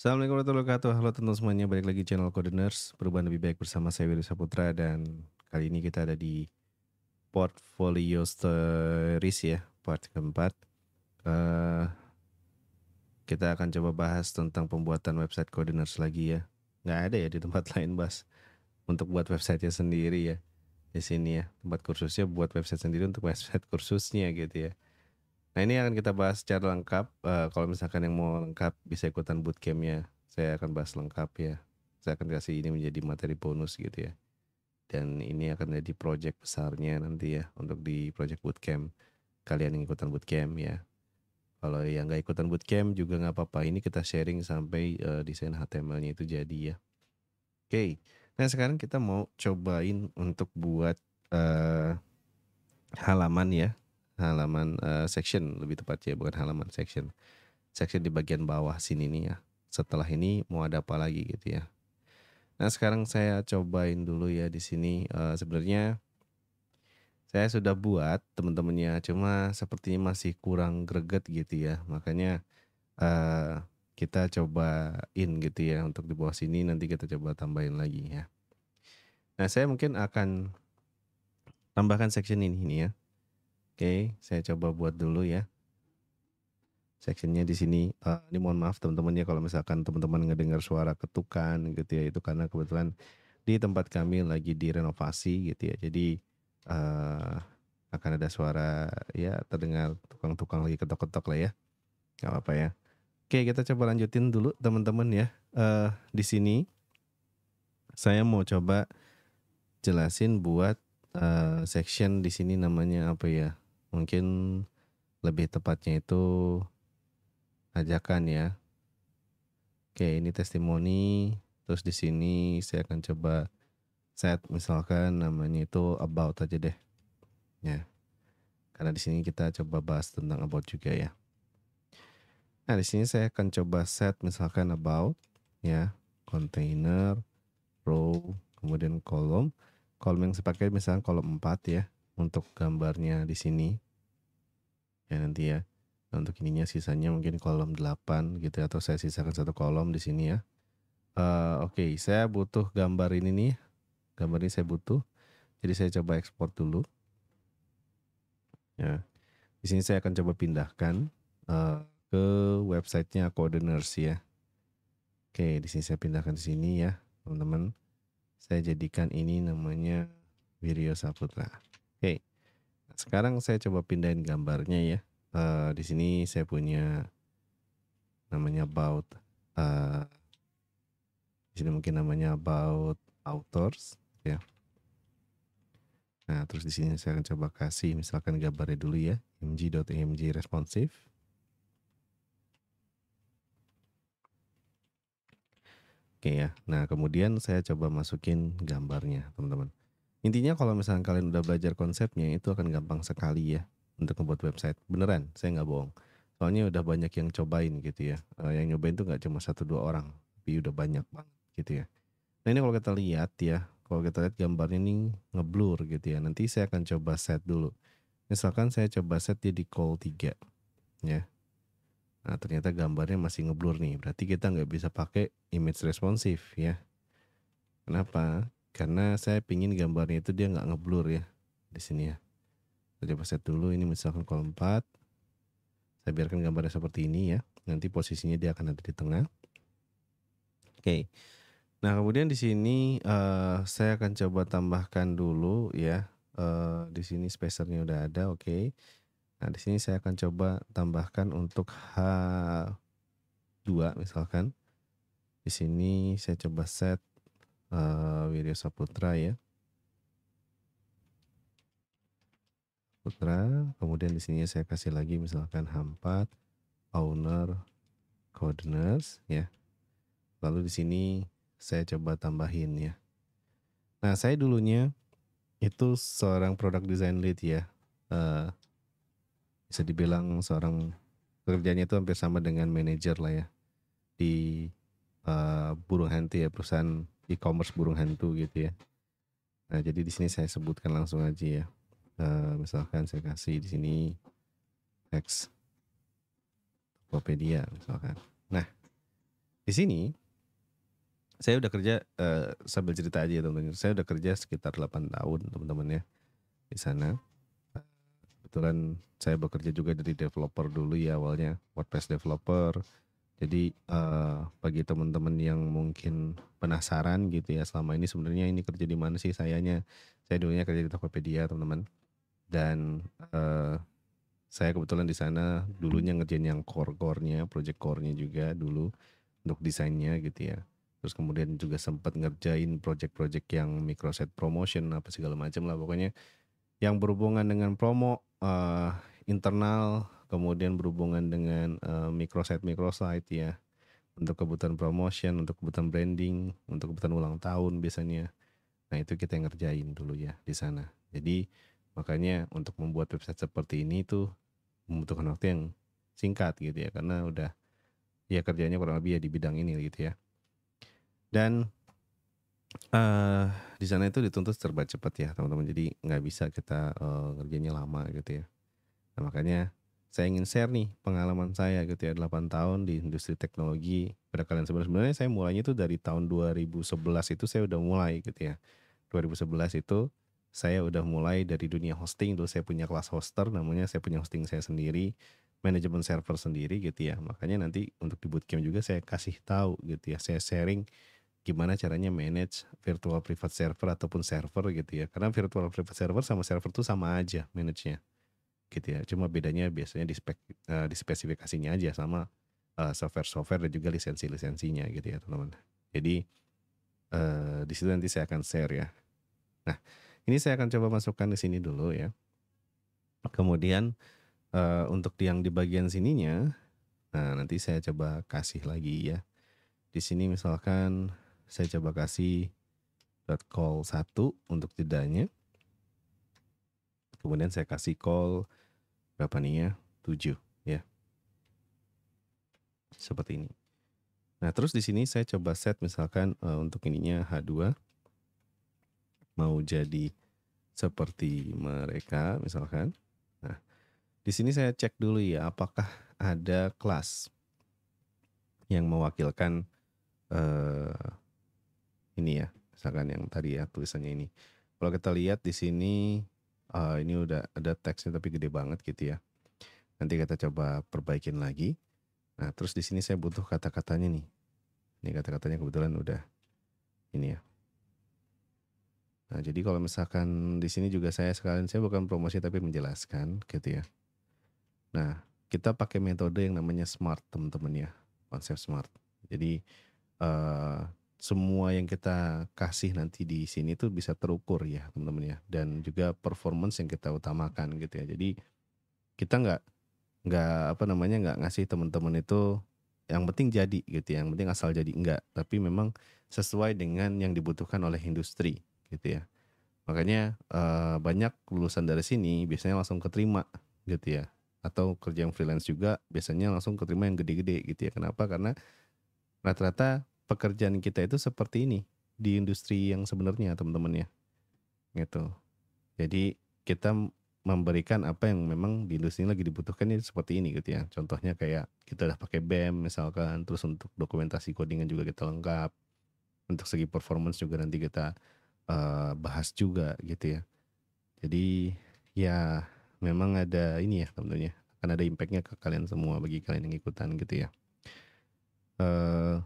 Assalamualaikum warahmatullahi wabarakatuh. Halo teman-teman semuanya, balik lagi channel Nurse. perubahan lebih baik bersama saya Wiru Saputra dan kali ini kita ada di portfolio stories ya, part keempat. Uh, kita akan coba bahas tentang pembuatan website Nurse lagi ya. Nggak ada ya di tempat lain, Bas. Untuk buat websitenya sendiri ya di sini ya tempat kursusnya buat website sendiri untuk website kursusnya gitu ya Nah ini akan kita bahas secara lengkap. Uh, kalau misalkan yang mau lengkap bisa ikutan bootcampnya. Saya akan bahas lengkap ya. Saya akan kasih ini menjadi materi bonus gitu ya. Dan ini akan jadi project besarnya nanti ya untuk di project bootcamp. Kalian yang ikutan bootcamp ya. Kalau yang nggak ikutan bootcamp juga nggak apa-apa. Ini kita sharing sampai uh, desain HTML-nya itu jadi ya. Oke. Okay. Nah sekarang kita mau cobain untuk buat uh, halaman ya halaman uh, section lebih tepat ya bukan halaman section section di bagian bawah sini nih ya setelah ini mau ada apa lagi gitu ya nah sekarang saya cobain dulu ya di sini uh, sebenarnya saya sudah buat teman-temannya cuma sepertinya masih kurang greget gitu ya makanya uh, kita cobain gitu ya untuk di bawah sini nanti kita coba tambahin lagi ya nah saya mungkin akan tambahkan section ini, ini ya Oke, saya coba buat dulu ya. Sectionnya di sini. Uh, ini mohon maaf teman-teman ya kalau misalkan teman-teman ngedengar suara ketukan gitu ya itu karena kebetulan di tempat kami lagi direnovasi gitu ya. Jadi uh, akan ada suara ya terdengar tukang-tukang lagi ketok-ketok lah ya. Gak apa-apa ya. Oke, kita coba lanjutin dulu teman-teman ya. Uh, di sini saya mau coba jelasin buat uh, section di sini namanya apa ya? mungkin lebih tepatnya itu ajakan ya. Oke, ini testimoni. Terus di sini saya akan coba set misalkan namanya itu about aja deh. Ya. Karena di sini kita coba bahas tentang about juga ya. Nah, di sini saya akan coba set misalkan about ya, container, row, kemudian kolom. Kolom yang saya pakai misalkan kolom 4 ya untuk gambarnya di sini ya nanti ya nah, untuk ininya sisanya mungkin kolom 8 gitu ya, atau saya sisakan satu kolom di sini ya uh, oke okay, saya butuh gambar ini nih gambar ini saya butuh jadi saya coba ekspor dulu ya di sini saya akan coba pindahkan uh, ke websitenya Codeners ya oke okay, di sini saya pindahkan di sini ya teman-teman saya jadikan ini namanya Virio Saputra. Nah, Oke. Nah, sekarang saya coba pindahin gambarnya ya. Uh, di sini saya punya namanya about uh, di sini mungkin namanya about authors ya. Nah, terus di sini saya akan coba kasih misalkan gambarnya dulu ya, img.img responsive. Oke ya. Nah, kemudian saya coba masukin gambarnya, teman-teman. Intinya kalau misalnya kalian udah belajar konsepnya itu akan gampang sekali ya untuk membuat website. Beneran, saya nggak bohong. Soalnya udah banyak yang cobain gitu ya. Eh, yang nyobain tuh nggak cuma satu dua orang, tapi udah banyak banget gitu ya. Nah ini kalau kita lihat ya, kalau kita lihat gambarnya ini ngeblur gitu ya. Nanti saya akan coba set dulu. Misalkan saya coba set dia di call 3 ya. Nah ternyata gambarnya masih ngeblur nih. Berarti kita nggak bisa pakai image responsif ya. Kenapa? karena saya pingin gambarnya itu dia nggak ngeblur ya di sini ya saya coba set dulu ini misalkan kolom 4 saya biarkan gambarnya seperti ini ya nanti posisinya dia akan ada di tengah oke okay. nah kemudian di sini uh, saya akan coba tambahkan dulu ya uh, di sini spacernya udah ada oke okay. nah di sini saya akan coba tambahkan untuk H2 misalkan di sini saya coba set uh, Wirya Saputra ya. Putra, kemudian di sini saya kasih lagi misalkan Hampat, Owner, Coordinates ya. Lalu di sini saya coba tambahin ya. Nah, saya dulunya itu seorang product design lead ya. Uh, bisa dibilang seorang pekerjaannya itu hampir sama dengan manajer lah ya di uh, eh, buruh henti ya perusahaan e-commerce burung hantu gitu ya. Nah, jadi di sini saya sebutkan langsung aja ya. Uh, misalkan saya kasih di sini X Tokopedia misalkan. Nah, di sini saya udah kerja uh, sambil cerita aja ya teman-teman. Saya udah kerja sekitar 8 tahun teman-teman ya di sana. Kebetulan saya bekerja juga dari developer dulu ya awalnya WordPress developer jadi uh, bagi teman-teman yang mungkin penasaran gitu ya selama ini sebenarnya ini kerja di mana sih sayanya? Saya dulunya kerja di Tokopedia teman-teman dan uh, saya kebetulan di sana dulunya ngerjain yang core-core-nya, project core-nya juga dulu untuk desainnya gitu ya. Terus kemudian juga sempat ngerjain project-project yang microset promotion apa segala macam lah pokoknya yang berhubungan dengan promo uh, internal kemudian berhubungan dengan uh, microsite microsite ya untuk kebutuhan promotion, untuk kebutuhan branding, untuk kebutuhan ulang tahun biasanya. Nah itu kita yang ngerjain dulu ya di sana. Jadi makanya untuk membuat website seperti ini tuh membutuhkan waktu yang singkat gitu ya karena udah ya kerjanya kurang lebih ya di bidang ini gitu ya. Dan uh, di sana itu dituntut serba cepat ya teman-teman. Jadi nggak bisa kita uh, lama gitu ya. Nah, makanya saya ingin share nih pengalaman saya gitu ya 8 tahun di industri teknologi pada kalian sebenarnya sebenarnya saya mulainya itu dari tahun 2011 itu saya udah mulai gitu ya 2011 itu saya udah mulai dari dunia hosting dulu saya punya kelas hoster namanya saya punya hosting saya sendiri manajemen server sendiri gitu ya makanya nanti untuk di bootcamp juga saya kasih tahu gitu ya saya sharing gimana caranya manage virtual private server ataupun server gitu ya karena virtual private server sama server tuh sama aja manage-nya gitu ya. Cuma bedanya biasanya di spek uh, di spesifikasinya aja sama uh, software-software dan juga lisensi-lisensinya gitu ya, teman-teman. Jadi uh, di situ nanti saya akan share ya. Nah, ini saya akan coba masukkan di sini dulu ya. Kemudian uh, untuk yang di bagian sininya, nah nanti saya coba kasih lagi ya. Di sini misalkan saya coba kasih dot call 1 untuk jedanya. Kemudian saya kasih call berapa nih ya? 7 ya. Seperti ini. Nah, terus di sini saya coba set misalkan uh, untuk ininya H2 mau jadi seperti mereka misalkan. Nah, di sini saya cek dulu ya apakah ada kelas yang mewakilkan uh, ini ya, misalkan yang tadi ya tulisannya ini. Kalau kita lihat di sini uh, ini udah ada teksnya tapi gede banget gitu ya. Nanti kita coba perbaikin lagi. Nah, terus di sini saya butuh kata-katanya nih. Ini kata-katanya kebetulan udah ini ya. Nah, jadi kalau misalkan di sini juga saya sekalian saya bukan promosi tapi menjelaskan gitu ya. Nah, kita pakai metode yang namanya smart, teman-teman ya. Konsep smart. Jadi uh, semua yang kita kasih nanti di sini tuh bisa terukur ya teman-teman ya dan juga performance yang kita utamakan gitu ya jadi kita nggak nggak apa namanya nggak ngasih teman-teman itu yang penting jadi gitu ya yang penting asal jadi enggak tapi memang sesuai dengan yang dibutuhkan oleh industri gitu ya makanya eh, banyak lulusan dari sini biasanya langsung keterima gitu ya atau kerja yang freelance juga biasanya langsung keterima yang gede-gede gitu ya kenapa karena rata-rata pekerjaan kita itu seperti ini di industri yang sebenarnya teman-teman ya gitu jadi kita memberikan apa yang memang di industri ini lagi dibutuhkan ya seperti ini gitu ya contohnya kayak kita udah pakai BEM misalkan terus untuk dokumentasi codingan juga kita lengkap untuk segi performance juga nanti kita uh, bahas juga gitu ya jadi ya memang ada ini ya tentunya akan ada impactnya ke kalian semua bagi kalian yang ikutan gitu ya uh,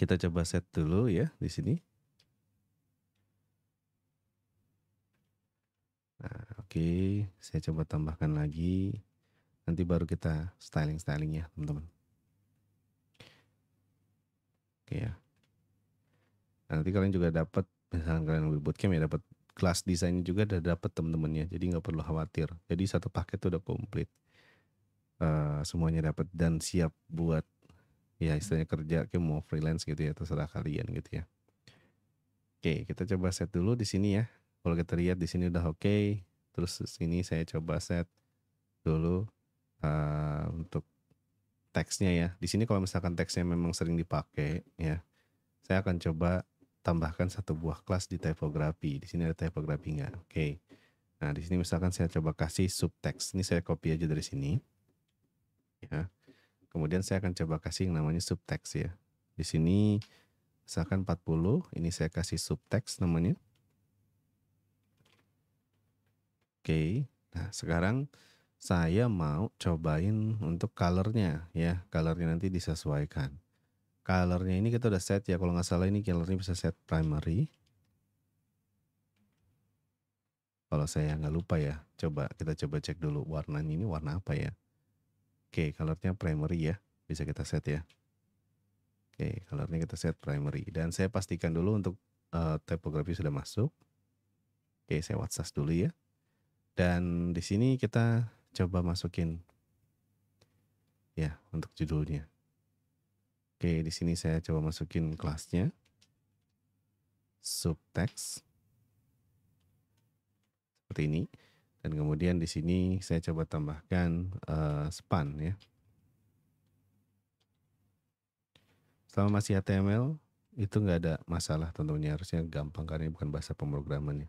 kita coba set dulu ya di sini. Nah, oke, okay. saya coba tambahkan lagi. Nanti baru kita styling-styling ya, teman-teman. Oke okay, ya. Nah, nanti kalian juga dapat misalnya kalian lebih bootcamp ya dapat kelas desainnya juga udah dapat teman-teman ya. jadi nggak perlu khawatir jadi satu paket udah komplit uh, semuanya dapat dan siap buat ya istilahnya kerja kayak mau freelance gitu ya terserah kalian gitu ya oke kita coba set dulu di sini ya kalau kita lihat di sini udah oke okay. terus sini saya coba set dulu uh, untuk teksnya ya di sini kalau misalkan teksnya memang sering dipakai ya saya akan coba tambahkan satu buah kelas di typography di sini ada typography nggak oke okay. nah di sini misalkan saya coba kasih subtext ini saya copy aja dari sini ya kemudian saya akan coba kasih yang namanya subtext ya. Di sini misalkan 40, ini saya kasih subtext namanya. Oke, nah sekarang saya mau cobain untuk colornya ya. Colornya nanti disesuaikan. Colornya ini kita udah set ya, kalau nggak salah ini colornya bisa set primary. Kalau saya nggak lupa ya, coba kita coba cek dulu warnanya ini warna apa ya. Oke, colornya primary ya. Bisa kita set ya. Oke, colornya kita set primary. Dan saya pastikan dulu untuk uh, typography sudah masuk. Oke, saya WhatsApp dulu ya. Dan di sini kita coba masukin ya untuk judulnya. Oke, di sini saya coba masukin kelasnya subtext seperti ini dan kemudian di sini saya coba tambahkan uh, span ya. Selama masih HTML itu nggak ada masalah tentunya harusnya gampang karena ini bukan bahasa pemrograman ya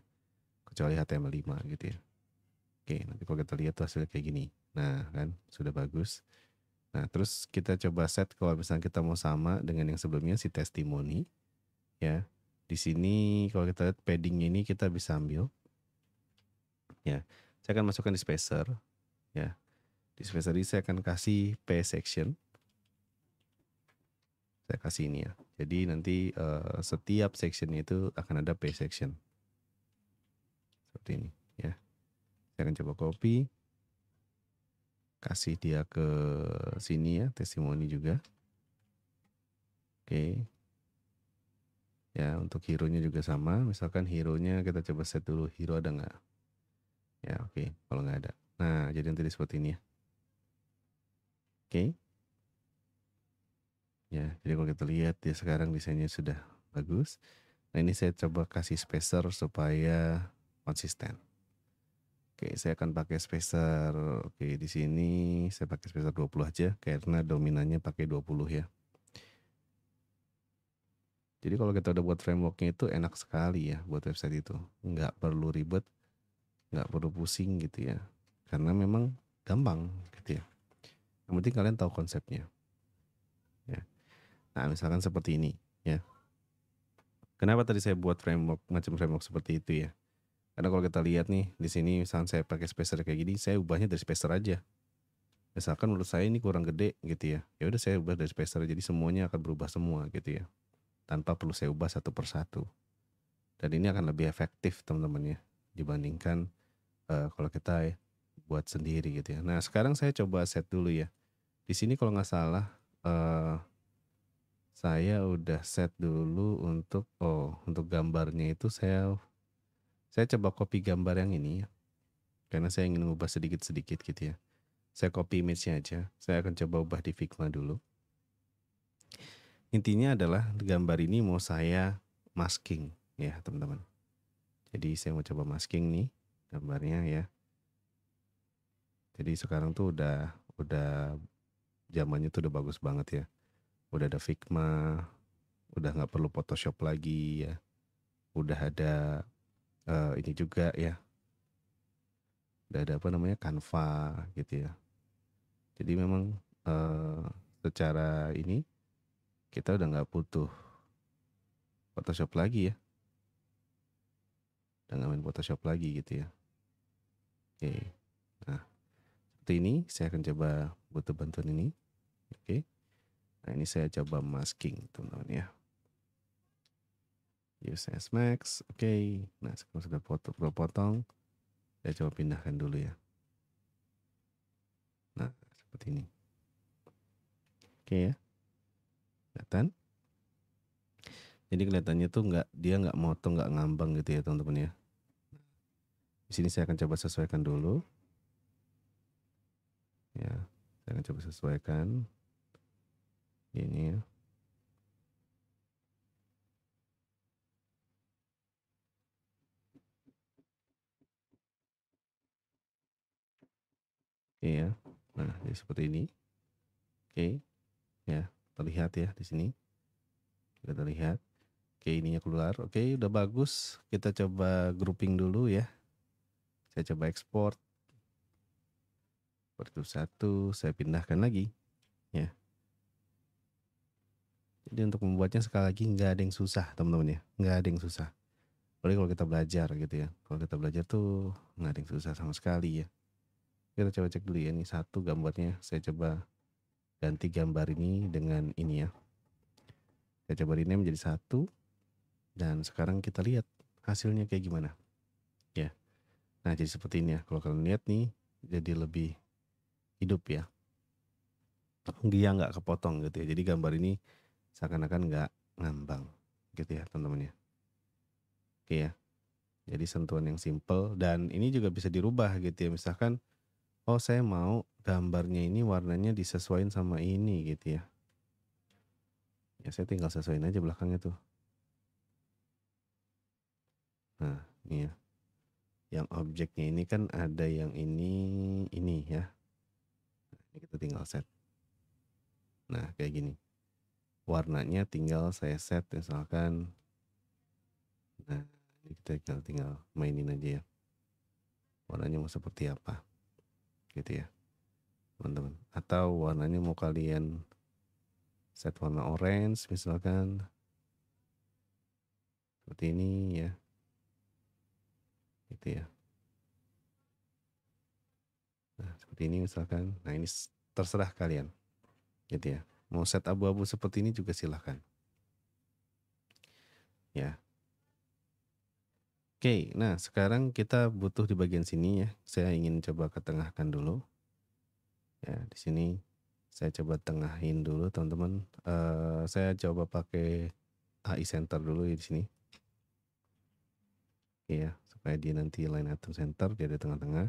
kecuali HTML5 gitu ya. Oke nanti kalau kita lihat tuh hasilnya kayak gini. Nah kan sudah bagus. Nah terus kita coba set kalau misalnya kita mau sama dengan yang sebelumnya si testimoni ya. Di sini kalau kita lihat padding ini kita bisa ambil ya saya akan masukkan di spacer ya di spacer ini saya akan kasih P section saya kasih ini ya jadi nanti uh, setiap section itu akan ada P section seperti ini ya saya akan coba copy kasih dia ke sini ya testimoni juga oke okay. ya untuk hero nya juga sama misalkan hero nya kita coba set dulu hero ada nggak Ya oke, okay. kalau nggak ada. Nah, jadi nanti seperti ini ya. Oke. Okay. Ya, jadi kalau kita lihat ya sekarang desainnya sudah bagus. Nah ini saya coba kasih spacer supaya konsisten. Oke, saya akan pakai spacer. Oke, di sini saya pakai spacer 20 aja karena dominannya pakai 20 ya. Jadi kalau kita udah buat frameworknya itu enak sekali ya buat website itu. Nggak perlu ribet nggak perlu pusing gitu ya karena memang gampang gitu ya yang penting kalian tahu konsepnya ya nah misalkan seperti ini ya kenapa tadi saya buat framework macam framework seperti itu ya karena kalau kita lihat nih di sini misalkan saya pakai spacer kayak gini saya ubahnya dari spacer aja misalkan menurut saya ini kurang gede gitu ya ya udah saya ubah dari spacer jadi semuanya akan berubah semua gitu ya tanpa perlu saya ubah satu persatu dan ini akan lebih efektif teman-teman ya dibandingkan Eh, kalau kita buat sendiri gitu ya. Nah sekarang saya coba set dulu ya. Di sini kalau nggak salah uh, saya udah set dulu untuk oh untuk gambarnya itu saya saya coba copy gambar yang ini ya. Karena saya ingin ubah sedikit-sedikit gitu ya. Saya copy image-nya aja. Saya akan coba ubah di Figma dulu. Intinya adalah gambar ini mau saya masking ya teman-teman. Jadi saya mau coba masking nih gambarnya ya jadi sekarang tuh udah udah zamannya tuh udah bagus banget ya udah ada Figma udah nggak perlu Photoshop lagi ya udah ada uh, ini juga ya udah ada apa namanya Canva gitu ya jadi memang uh, secara ini kita udah nggak butuh Photoshop lagi ya udah nggak main Photoshop lagi gitu ya Oke. Nah, seperti ini saya akan coba butuh bantuan ini. Oke. Nah, ini saya coba masking, teman-teman ya. Use as max. Oke. Nah, sekarang sudah potong, potong. Saya coba pindahkan dulu ya. Nah, seperti ini. Oke ya. Kelihatan? Jadi kelihatannya tuh nggak dia nggak motong, nggak ngambang gitu ya, teman-teman ya di sini saya akan coba sesuaikan dulu. Ya, saya akan coba sesuaikan. Ini ya. Iya. Nah, jadi seperti ini. Oke. Ya, terlihat ya di sini. Kita lihat. Oke, ininya keluar. Oke, udah bagus. Kita coba grouping dulu ya saya coba ekspor itu satu saya pindahkan lagi ya jadi untuk membuatnya sekali lagi nggak ada yang susah teman-teman ya nggak ada yang susah Apalagi kalau kita belajar gitu ya kalau kita belajar tuh nggak ada yang susah sama sekali ya kita coba cek dulu ya ini satu gambarnya saya coba ganti gambar ini dengan ini ya saya coba rename jadi satu dan sekarang kita lihat hasilnya kayak gimana Nah, jadi seperti ini ya. Kalau kalian lihat nih, jadi lebih hidup ya. Dia nggak kepotong gitu ya. Jadi gambar ini seakan-akan nggak ngambang gitu ya teman-teman ya. Oke ya. Jadi sentuhan yang simple dan ini juga bisa dirubah gitu ya. Misalkan oh saya mau gambarnya ini warnanya disesuaikan sama ini gitu ya. Ya saya tinggal sesuaikan aja belakangnya tuh. Nah, ini ya yang objeknya ini kan ada yang ini ini ya ini kita tinggal set nah kayak gini warnanya tinggal saya set misalkan nah ini kita tinggal, tinggal mainin aja ya warnanya mau seperti apa gitu ya teman-teman atau warnanya mau kalian set warna orange misalkan seperti ini ya gitu ya nah seperti ini misalkan nah ini terserah kalian gitu ya mau set abu-abu seperti ini juga silahkan ya Oke, nah sekarang kita butuh di bagian sini ya. Saya ingin coba ketengahkan dulu. Ya, di sini saya coba tengahin dulu teman-teman. Uh, saya coba pakai AI Center dulu ya di sini ya supaya dia nanti line item center dia ada di tengah-tengah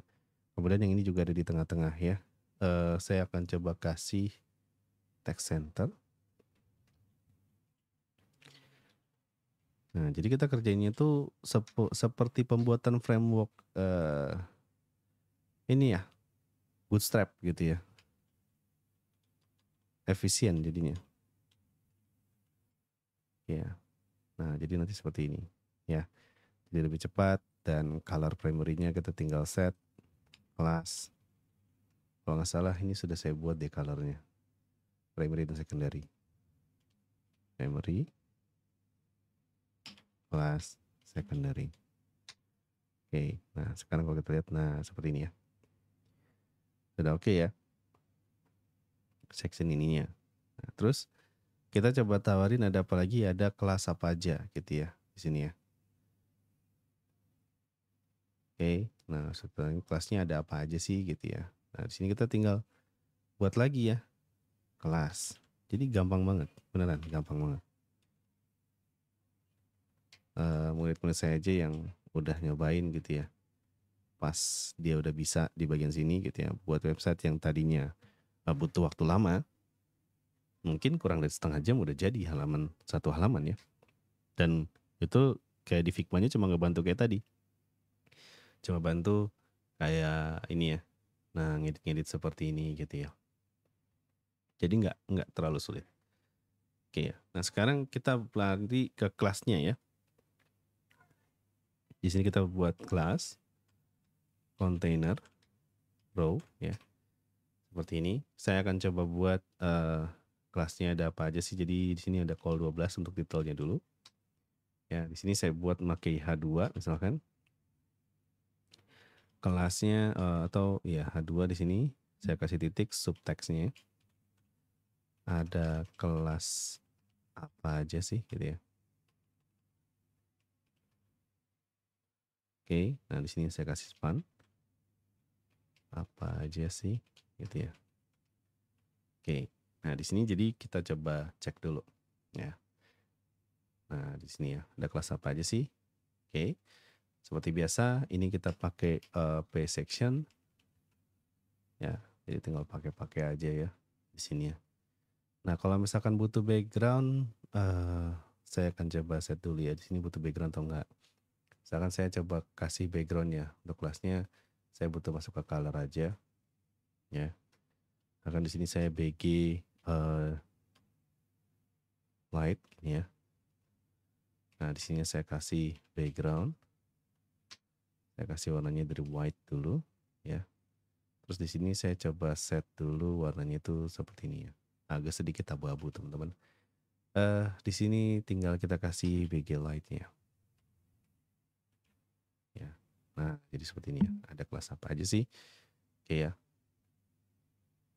kemudian yang ini juga ada di tengah-tengah ya uh, saya akan coba kasih text center nah jadi kita kerjainnya itu sep seperti pembuatan framework uh, ini ya bootstrap gitu ya efisien jadinya ya nah jadi nanti seperti ini ya jadi lebih cepat dan color primernya kita tinggal set kelas kalau nggak salah ini sudah saya buat deh nya primary dan secondary primary kelas secondary oke okay. nah sekarang kalau kita lihat nah seperti ini ya sudah oke okay ya section ininya nah, terus kita coba tawarin ada apa lagi ada kelas apa aja gitu ya di sini ya okay. nah sebenarnya kelasnya ada apa aja sih gitu ya nah di sini kita tinggal buat lagi ya kelas jadi gampang banget beneran gampang banget murid eh, murid-murid saya aja yang udah nyobain gitu ya pas dia udah bisa di bagian sini gitu ya buat website yang tadinya eh, butuh waktu lama mungkin kurang dari setengah jam udah jadi halaman satu halaman ya dan itu kayak di Figma-nya cuma ngebantu kayak tadi cuma bantu kayak ini ya nah ngedit-ngedit seperti ini gitu ya jadi nggak nggak terlalu sulit oke ya nah sekarang kita lari ke kelasnya ya di sini kita buat kelas container row ya seperti ini saya akan coba buat uh, kelasnya ada apa aja sih jadi di sini ada call 12 untuk titelnya dulu ya di sini saya buat make H2 misalkan kelasnya uh, atau ya H2 di sini saya kasih titik subteksnya ada kelas apa aja sih gitu ya Oke, nah di sini saya kasih span. Apa aja sih, gitu ya. Oke, nah di sini jadi kita coba cek dulu, ya. Nah di sini ya, ada kelas apa aja sih? Oke, seperti biasa, ini kita pakai uh, eh, pay section. Ya, jadi tinggal pakai-pakai aja ya di sini ya. Nah, kalau misalkan butuh background, uh, saya akan coba set dulu ya. Di sini butuh background atau enggak. Misalkan saya coba kasih background ya Untuk kelasnya, saya butuh masuk ke color aja. Ya. Akan di sini saya BG uh, eh, light, ini ya. Nah, di sini saya kasih background saya kasih warnanya dari white dulu ya terus di sini saya coba set dulu warnanya itu seperti ini ya agak sedikit abu-abu teman-teman uh, di sini tinggal kita kasih BG lightnya ya nah jadi seperti ini ya ada kelas apa aja sih oke ya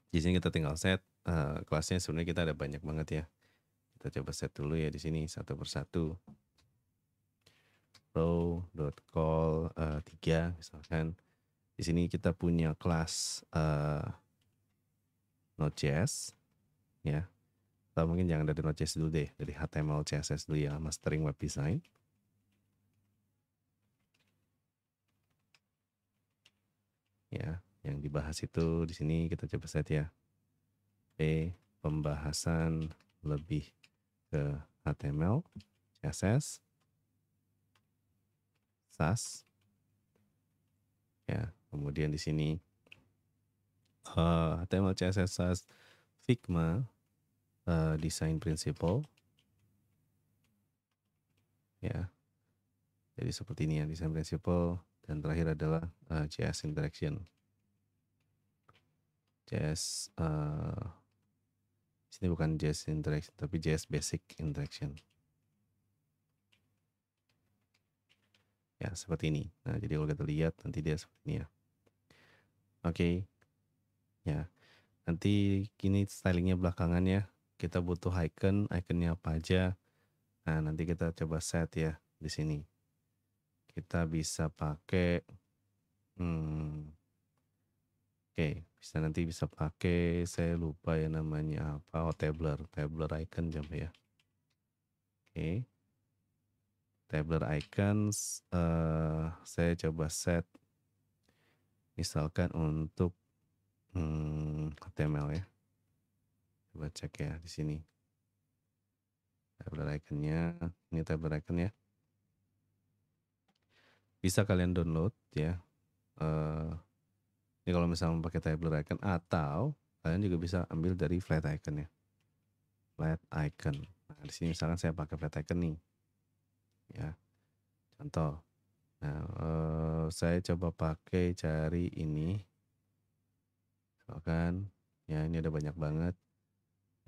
di sini kita tinggal set uh, kelasnya sebenarnya kita ada banyak banget ya kita coba set dulu ya di sini satu persatu atau dot call uh, misalkan di sini kita punya kelas uh, Node.js ya atau mungkin jangan dari Node.js dulu deh dari HTML CSS dulu ya mastering web design ya yang dibahas itu di sini kita coba set ya P pembahasan lebih ke HTML CSS SAS. Ya, kemudian di sini uh, eh, HTML, CSS, SAS, Figma, uh, Design Principle. Ya, jadi seperti ini ya, Design Principle. Dan terakhir adalah uh, eh, JS Interaction. JS, uh, sini bukan JS Interaction, tapi JS Basic Interaction. ya seperti ini nah jadi kalau kita lihat nanti dia seperti ini ya oke okay. ya nanti kini stylingnya belakangan ya kita butuh icon iconnya apa aja nah nanti kita coba set ya di sini kita bisa pakai hmm, oke okay. bisa nanti bisa pakai saya lupa ya namanya apa oh tabler tabler icon coba ya oke okay. Tablet icons uh, saya coba set misalkan untuk hmm, HTML ya coba cek ya di sini tabler iconnya ini tablet icon ya bisa kalian download ya uh, ini kalau misalnya pakai tablet icon atau kalian juga bisa ambil dari flat icon ya flat icon nah di sini misalkan saya pakai flat icon nih ya contoh nah eh, saya coba pakai cari ini misalkan ya ini ada banyak banget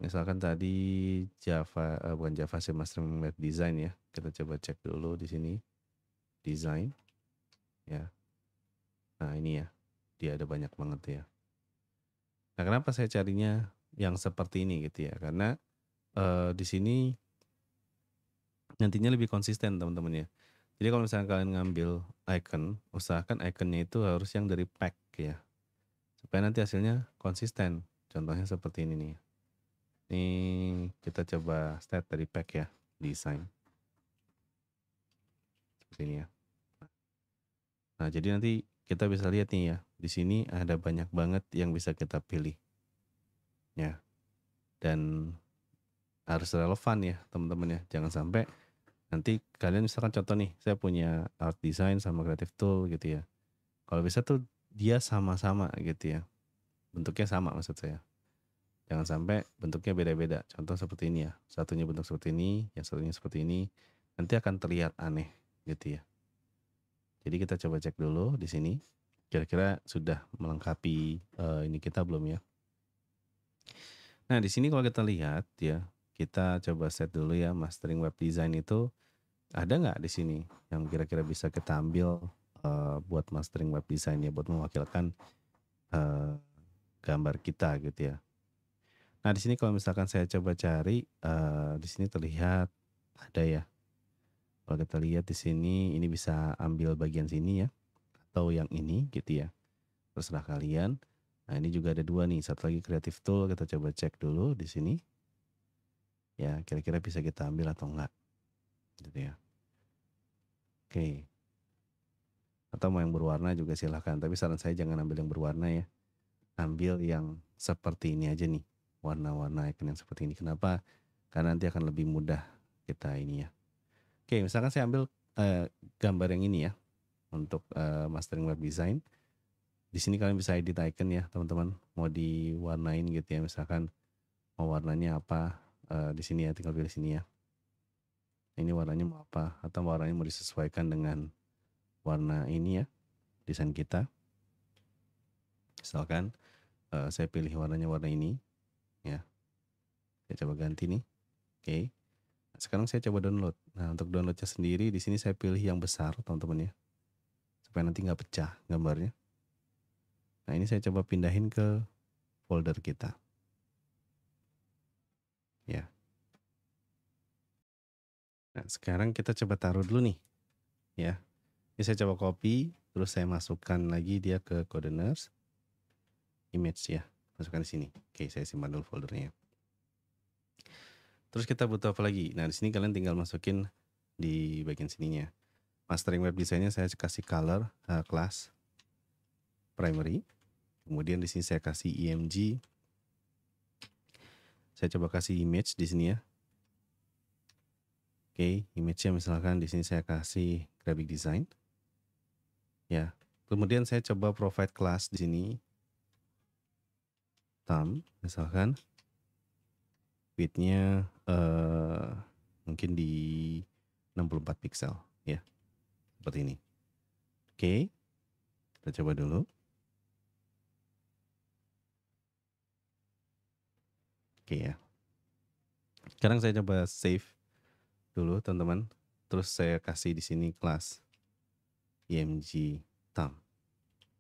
misalkan tadi Java eh, bukan Java sih Mastering Web Design ya kita coba cek dulu di sini design ya nah ini ya dia ada banyak banget ya nah kenapa saya carinya yang seperti ini gitu ya karena eh, di sini nantinya lebih konsisten teman-teman ya. Jadi kalau misalnya kalian ngambil icon, usahakan iconnya itu harus yang dari pack ya. Supaya nanti hasilnya konsisten. Contohnya seperti ini nih. Ini kita coba stat dari pack ya, desain. Seperti ini ya. Nah, jadi nanti kita bisa lihat nih ya. Di sini ada banyak banget yang bisa kita pilih. Ya. Dan harus relevan ya, teman-teman ya. Jangan sampai nanti kalian misalkan contoh nih saya punya art design sama creative tool gitu ya kalau bisa tuh dia sama-sama gitu ya bentuknya sama maksud saya jangan sampai bentuknya beda-beda contoh seperti ini ya satunya bentuk seperti ini yang satunya seperti ini nanti akan terlihat aneh gitu ya jadi kita coba cek dulu di sini kira-kira sudah melengkapi uh, ini kita belum ya nah di sini kalau kita lihat ya kita coba set dulu ya mastering web design itu ada nggak di sini yang kira-kira bisa kita ambil uh, buat mastering web design ya buat mewakilkan uh, gambar kita gitu ya. Nah di sini kalau misalkan saya coba cari uh, di sini terlihat ada ya. Kalau kita lihat di sini ini bisa ambil bagian sini ya atau yang ini gitu ya. Terserah kalian. Nah ini juga ada dua nih. Satu lagi creative tool kita coba cek dulu di sini ya kira-kira bisa kita ambil atau enggak gitu ya oke atau mau yang berwarna juga silahkan tapi saran saya jangan ambil yang berwarna ya ambil yang seperti ini aja nih warna-warna icon yang seperti ini kenapa karena nanti akan lebih mudah kita ini ya oke misalkan saya ambil eh, gambar yang ini ya untuk eh, mastering web design di sini kalian bisa edit icon ya teman-teman mau diwarnain gitu ya misalkan mau warnanya apa uh, di sini ya tinggal pilih sini ya ini warnanya mau apa atau warnanya mau disesuaikan dengan warna ini ya desain kita misalkan uh, saya pilih warnanya warna ini ya saya coba ganti nih oke okay. sekarang saya coba download nah untuk downloadnya sendiri di sini saya pilih yang besar teman-teman ya supaya nanti nggak pecah gambarnya nah ini saya coba pindahin ke folder kita Nah, sekarang kita coba taruh dulu nih. Ya. Ini saya coba copy, terus saya masukkan lagi dia ke kode nurse. Image ya. Masukkan di sini. Oke, saya simpan dulu foldernya. Terus kita butuh apa lagi? Nah, di sini kalian tinggal masukin di bagian sininya. Mastering web desainnya saya kasih color uh, class primary. Kemudian di sini saya kasih img. Saya coba kasih image di sini ya. Oke, image-nya misalkan di sini saya kasih graphic design. Ya, kemudian saya coba provide class di sini thumb misalkan width-nya uh, mungkin di 64 pixel ya. Seperti ini. Oke. Kita coba dulu. Oke ya. Sekarang saya coba save dulu teman-teman. Terus saya kasih di sini kelas img e tam.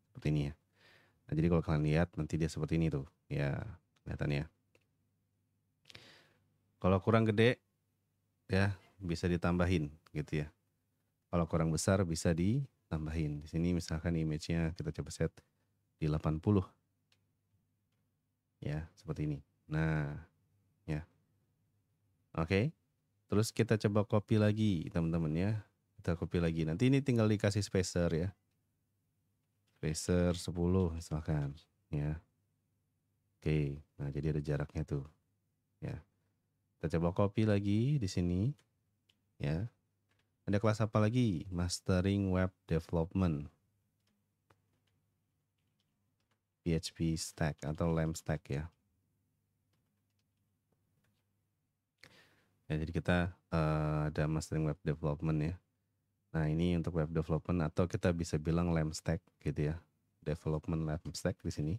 Seperti ini ya. Nah, jadi kalau kalian lihat nanti dia seperti ini tuh. Ya, kelihatannya. Kalau kurang gede ya bisa ditambahin gitu ya. Kalau kurang besar bisa ditambahin. Di sini misalkan image-nya kita coba set di 80. Ya, seperti ini. Nah, ya. Oke. Okay. Terus kita coba copy lagi teman-teman ya. Kita copy lagi. Nanti ini tinggal dikasih spacer ya. Spacer 10 misalkan ya. Oke, nah jadi ada jaraknya tuh. Ya. Kita coba copy lagi di sini. Ya. Ada kelas apa lagi? Mastering Web Development. PHP Stack atau LAMP Stack ya. Ya, jadi kita uh, ada mastering web development ya. Nah ini untuk web development atau kita bisa bilang lamp stack gitu ya. Development lamp stack di sini.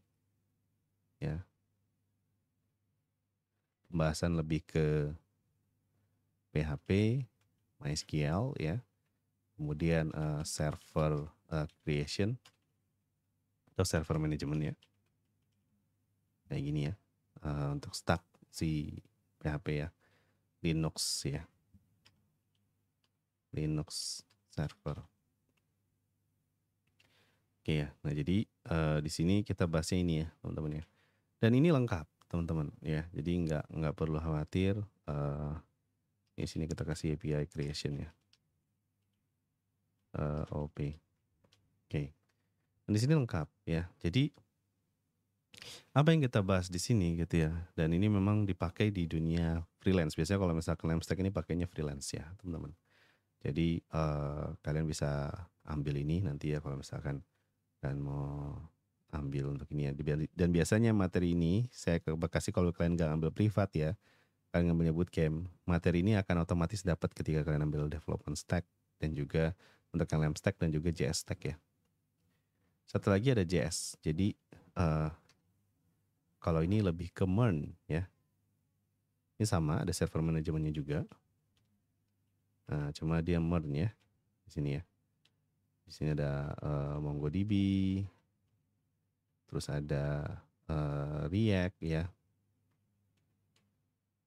Ya. Pembahasan lebih ke PHP, MySQL ya. Kemudian uh, server uh, creation atau server management ya. Kayak gini ya. Uh, untuk stack si PHP ya. Linux ya. Linux server. Oke ya. Nah, jadi uh, di sini kita bahasnya ini ya, teman-teman ya. Dan ini lengkap, teman-teman ya. Jadi nggak nggak perlu khawatir uh, eh, di sini kita kasih API creation ya. Uh, eh, OP. Oke. dan di sini lengkap ya. Jadi apa yang kita bahas di sini gitu ya dan ini memang dipakai di dunia freelance biasanya kalau misalkan Lemstack ini pakainya freelance ya teman-teman jadi uh, kalian bisa ambil ini nanti ya kalau misalkan kalian mau ambil untuk ini ya dan biasanya materi ini saya kasih kalau kalian nggak ambil privat ya kalian ngambilnya bootcamp materi ini akan otomatis dapat ketika kalian ambil development stack dan juga untuk LM stack dan juga JS stack ya satu lagi ada JS jadi uh, kalau ini lebih ke MERN ya. Ini sama, ada server manajemennya juga. Nah, cuma dia MERN ya, di sini ya. Di sini ada uh, MongoDB, terus ada uh, React ya,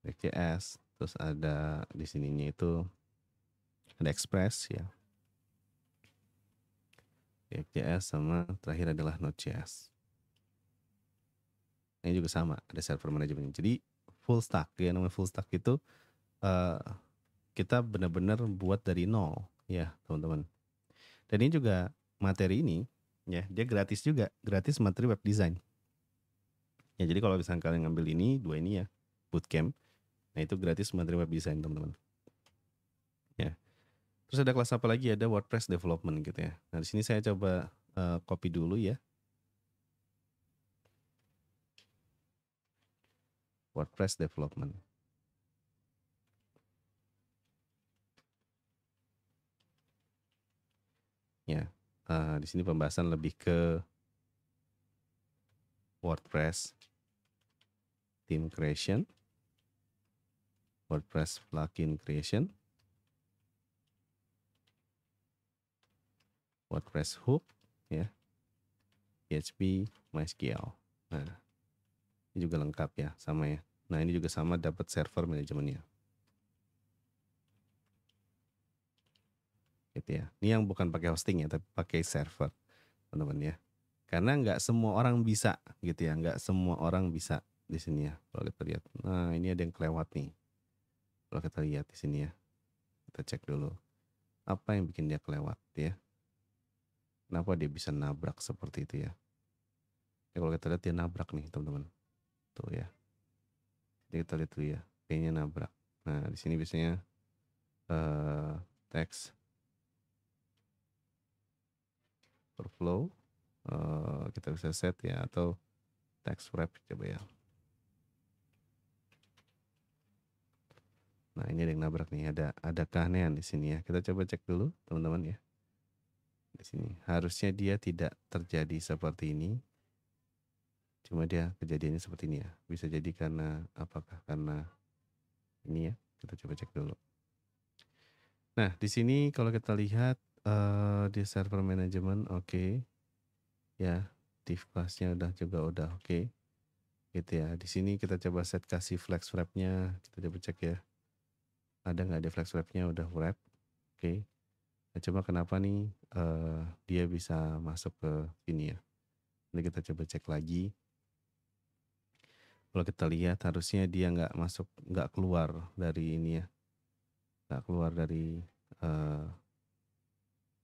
React.js, terus ada di sininya itu ada Express ya, React.js sama terakhir adalah Node.js ini juga sama ada server manajemen jadi full stack ya namanya full stack itu uh, kita benar-benar buat dari nol ya teman-teman dan ini juga materi ini ya dia gratis juga gratis materi web design ya jadi kalau misalnya kalian ngambil ini dua ini ya bootcamp nah itu gratis materi web design teman-teman ya terus ada kelas apa lagi ada WordPress development gitu ya nah di sini saya coba uh, copy dulu ya WordPress development. Ya, uh, di sini pembahasan lebih ke WordPress theme creation, WordPress plugin creation, WordPress hook, ya, PHP, MySQL. Nah, ini juga lengkap ya, sama ya. Nah, ini juga sama dapat server manajemennya. Gitu ya. Ini yang bukan pakai hosting ya, tapi pakai server, teman-teman ya. Karena nggak semua orang bisa gitu ya, nggak semua orang bisa di sini ya. Kalau kita lihat, nah ini ada yang kelewat nih. Kalau kita lihat di sini ya, kita cek dulu apa yang bikin dia kelewat ya. Kenapa dia bisa nabrak seperti itu ya? ya kalau kita lihat dia nabrak nih teman-teman tuh gitu ya jadi kita lihat dulu ya p nabrak nah di sini biasanya uh, teks overflow uh, eh, kita bisa set ya atau text wrap coba ya Nah ini ada yang nabrak nih, ada ada keanehan di sini ya. Kita coba cek dulu teman-teman ya. Di sini harusnya dia tidak terjadi seperti ini cuma dia kejadiannya seperti ini ya bisa jadi karena apakah karena ini ya kita coba cek dulu nah di sini kalau kita lihat uh, di server management oke okay. ya div classnya udah juga udah oke okay. gitu ya di sini kita coba set kasih flex wrapnya kita coba cek ya ada nggak ada flex wrapnya udah wrap oke okay. Nah, coba kenapa nih uh, dia bisa masuk ke sini ya nanti kita coba cek lagi kalau kita lihat harusnya dia nggak masuk, nggak keluar dari ini ya, nggak keluar dari uh, eh,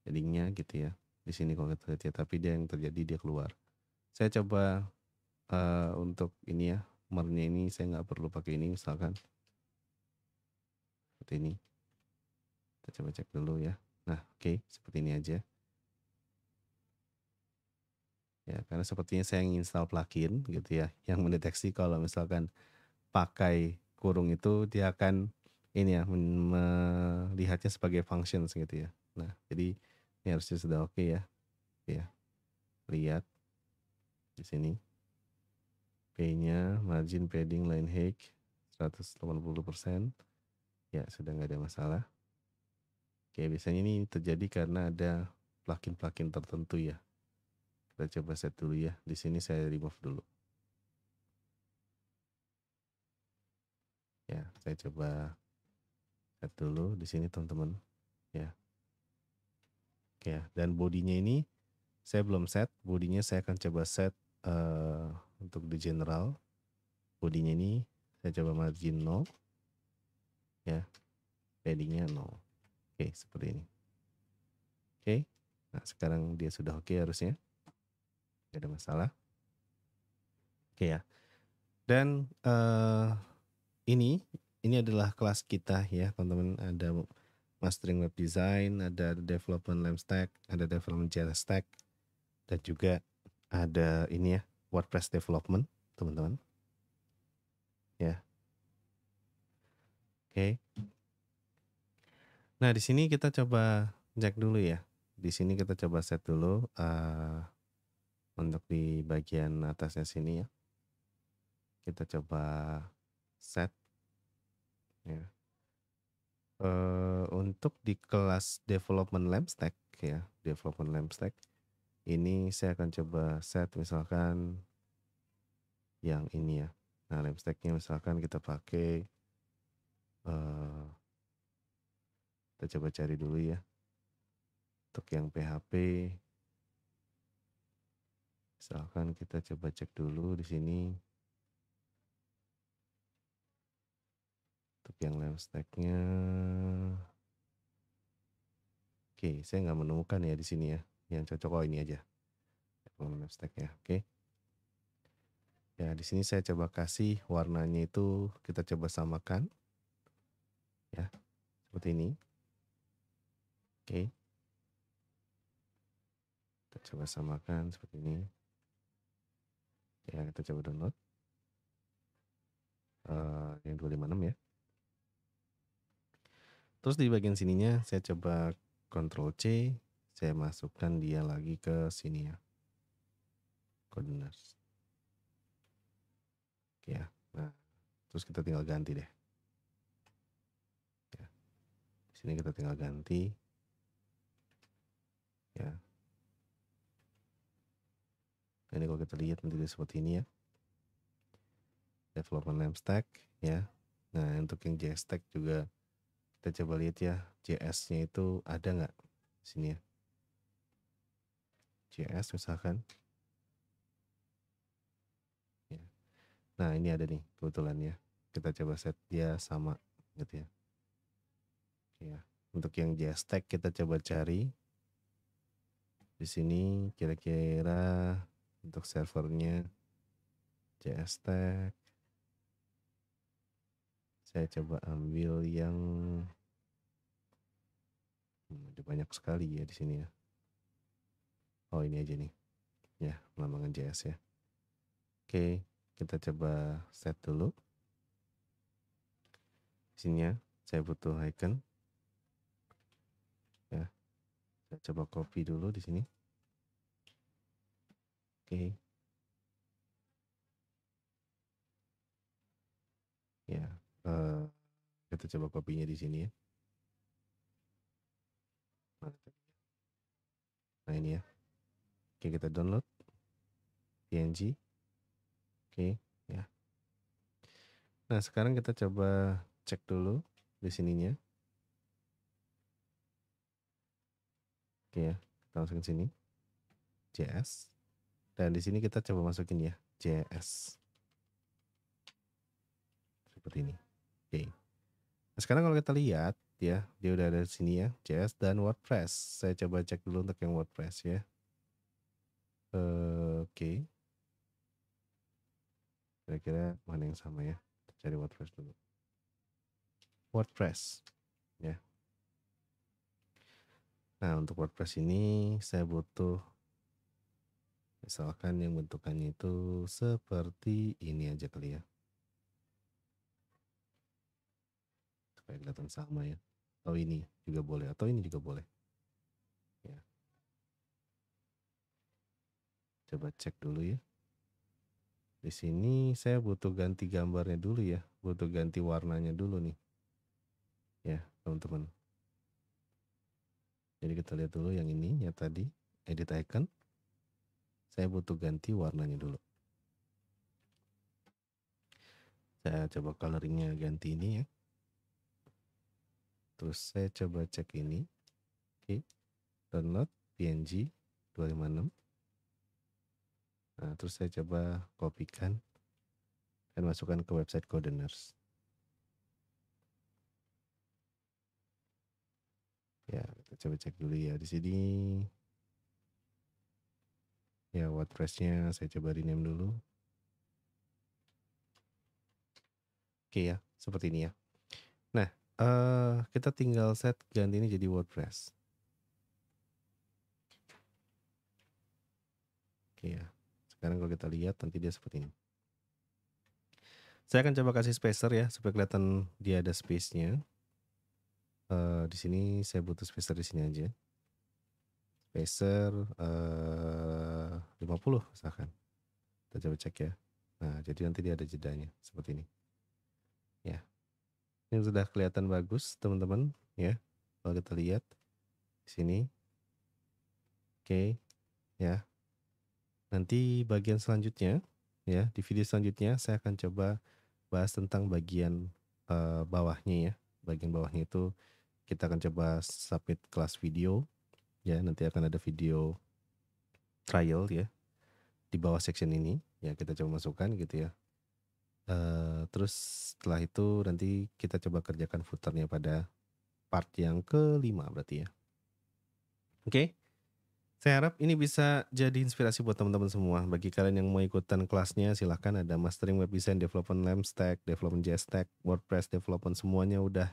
jadinya gitu ya. Di sini kalau kita lihat ya, tapi dia yang terjadi dia keluar. Saya coba uh, untuk ini ya, mernya ini saya nggak perlu pakai ini misalkan seperti ini. Kita coba cek dulu ya. Nah, oke, okay, seperti ini aja ya karena sepertinya saya install plugin gitu ya yang mendeteksi kalau misalkan pakai kurung itu dia akan ini ya melihatnya sebagai function gitu ya nah jadi ini harusnya sudah oke okay ya ya lihat di sini P-nya margin padding line height 180% persen ya sudah nggak ada masalah oke biasanya ini terjadi karena ada plugin-plugin tertentu ya kita coba set dulu ya. Di sini saya remove dulu. Ya, saya coba set dulu di sini teman-teman. Ya. oke ya, dan bodinya ini saya belum set. Bodinya saya akan coba set uh, untuk di general. Bodinya ini saya coba margin 0 ya paddingnya 0 oke seperti ini oke nah sekarang dia sudah oke harusnya tidak ada masalah oke ya dan uh, ini ini adalah kelas kita ya teman-teman ada mastering web design ada development lamp stack ada development java stack dan juga ada ini ya WordPress development teman-teman ya oke okay. nah di sini kita coba cek dulu ya di sini kita coba set dulu uh, untuk di bagian atasnya sini ya kita coba set ya e, untuk di kelas development lamp stack ya development lamp stack ini saya akan coba set misalkan yang ini ya nah lamp stacknya misalkan kita pakai e, kita coba cari dulu ya untuk yang PHP Misalkan kita coba cek dulu di sini untuk yang lem stacknya. Oke, saya nggak menemukan ya di sini ya. Yang cocok oh ini aja. Lem stack ya. Oke. Ya, di sini saya coba kasih warnanya itu kita coba samakan. Ya. Seperti ini. Oke. Kita coba samakan seperti ini ya kita coba download uh, yang 256 ya terus di bagian sininya saya coba Ctrl C saya masukkan dia lagi ke sini ya Codeners ya nah terus kita tinggal ganti deh ya. di sini kita tinggal ganti ya ini kalau kita gitu lihat nanti seperti ini ya development name stack ya nah untuk yang JS stack juga kita coba lihat ya JS nya itu ada nggak sini ya JS misalkan ya. nah ini ada nih kebetulan ya kita coba set dia sama gitu ya ya untuk yang JS stack kita coba cari di sini kira-kira untuk servernya CST saya coba ambil yang hmm, ada banyak sekali ya di sini ya oh ini aja nih ya penambangan JS ya oke kita coba set dulu Di sini ya saya butuh icon ya saya coba copy dulu di sini Oke. Ya, uh, kita coba kopinya di sini ya. Nah, ini ya. Oke, kita download PNG. Oke, ya. Nah, sekarang kita coba cek dulu di sininya. Oke ya, kita langsung ke sini. JS. Dan di sini kita coba masukin ya JS seperti ini. Oke. Okay. Nah, sekarang kalau kita lihat ya, dia udah ada di sini ya, JS dan WordPress. Saya coba cek dulu untuk yang WordPress ya. Uh, Oke. Okay. Kira-kira mana yang sama ya? Cari WordPress dulu. WordPress ya. Nah, untuk WordPress ini saya butuh Misalkan yang bentukannya itu seperti ini aja kali ya. Supaya kelihatan sama ya. Atau ini juga boleh, atau ini juga boleh. Ya. Coba cek dulu ya. Di sini saya butuh ganti gambarnya dulu ya. Butuh ganti warnanya dulu nih. Ya, teman-teman. Jadi kita lihat dulu yang ini ya tadi, edit icon. Saya butuh ganti warnanya dulu. Saya coba coloringnya ganti ini ya. Terus saya coba cek ini. Oke. Download PNG 256. Nah, terus saya coba kopikan dan masukkan ke website Codeners. Ya, kita coba cek dulu ya di sini ya wordpressnya saya coba rename dulu oke ya seperti ini ya nah uh, kita tinggal set ganti ini jadi wordpress oke ya sekarang kalau kita lihat nanti dia seperti ini saya akan coba kasih spacer ya supaya kelihatan dia ada space-nya uh, di sini saya butuh spacer di sini aja spacer uh, 50 misalkan. Kita coba cek ya. Nah, jadi nanti dia ada jedanya seperti ini. Ya. Ini sudah kelihatan bagus, teman-teman, ya. Kalau kita lihat di sini. Oke, ya. Nanti bagian selanjutnya, ya, di video selanjutnya saya akan coba bahas tentang bagian uh, bawahnya ya. Bagian bawahnya itu kita akan coba submit kelas video ya nanti akan ada video trial ya di bawah section ini ya kita coba masukkan gitu ya uh, terus setelah itu nanti kita coba kerjakan footernya pada part yang kelima berarti ya oke okay? saya harap ini bisa jadi inspirasi buat teman-teman semua bagi kalian yang mau ikutan kelasnya silahkan ada mastering web design development lamp stack development stack wordpress development semuanya udah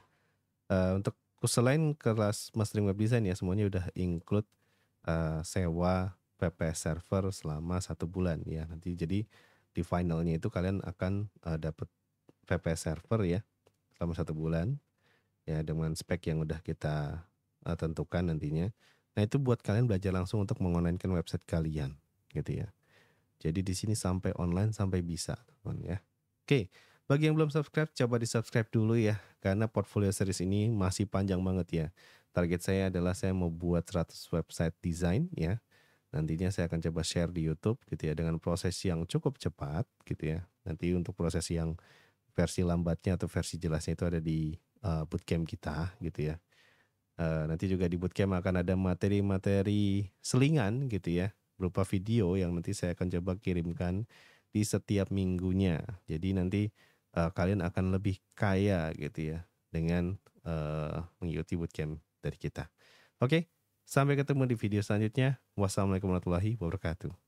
uh, untuk selain kelas mastering web design ya semuanya udah include uh, sewa PP server selama satu bulan ya nanti jadi di finalnya itu kalian akan uh, eh, dapat PP server ya selama satu bulan ya dengan spek yang udah kita uh, tentukan nantinya nah itu buat kalian belajar langsung untuk mengonlinekan website kalian gitu ya jadi di sini sampai online sampai bisa teman ya oke bagi yang belum subscribe coba di subscribe dulu ya karena portfolio series ini masih panjang banget ya target saya adalah saya mau buat 100 website design ya Nantinya saya akan coba share di YouTube gitu ya dengan proses yang cukup cepat gitu ya. Nanti untuk proses yang versi lambatnya atau versi jelasnya itu ada di uh, bootcamp kita gitu ya. Uh, nanti juga di bootcamp akan ada materi-materi selingan gitu ya berupa video yang nanti saya akan coba kirimkan di setiap minggunya. Jadi nanti uh, kalian akan lebih kaya gitu ya dengan uh, mengikuti bootcamp dari kita. Oke, okay, Sampai ketemu di video selanjutnya. Wassalamualaikum warahmatullahi wabarakatuh.